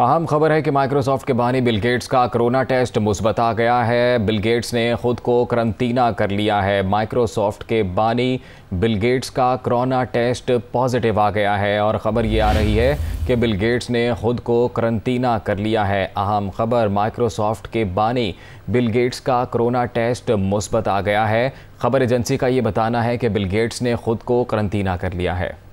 अहम खबर है कि माइक्रोसॉफ्ट के बानी बिल गेट्स का कोरोना टेस्ट मुस्बत आ गया है बिल गेट्स ने खुद को करंतीना कर लिया है माइक्रोसॉफ्ट के बानी बिल गेट्स का कोरोना टेस्ट पॉजिटिव आ गया है और ख़बर ये आ रही है कि बिल गेट्स ने खुद को करंतीना कर लिया है अहम खबर माइक्रोसॉफ्ट के बानी बिल गेट्स का कोरोना टेस्ट मुस्बत आ गया है खबर एजेंसी का ये बताना है कि बिल गेट्स ने खुद को करंतीना कर लिया है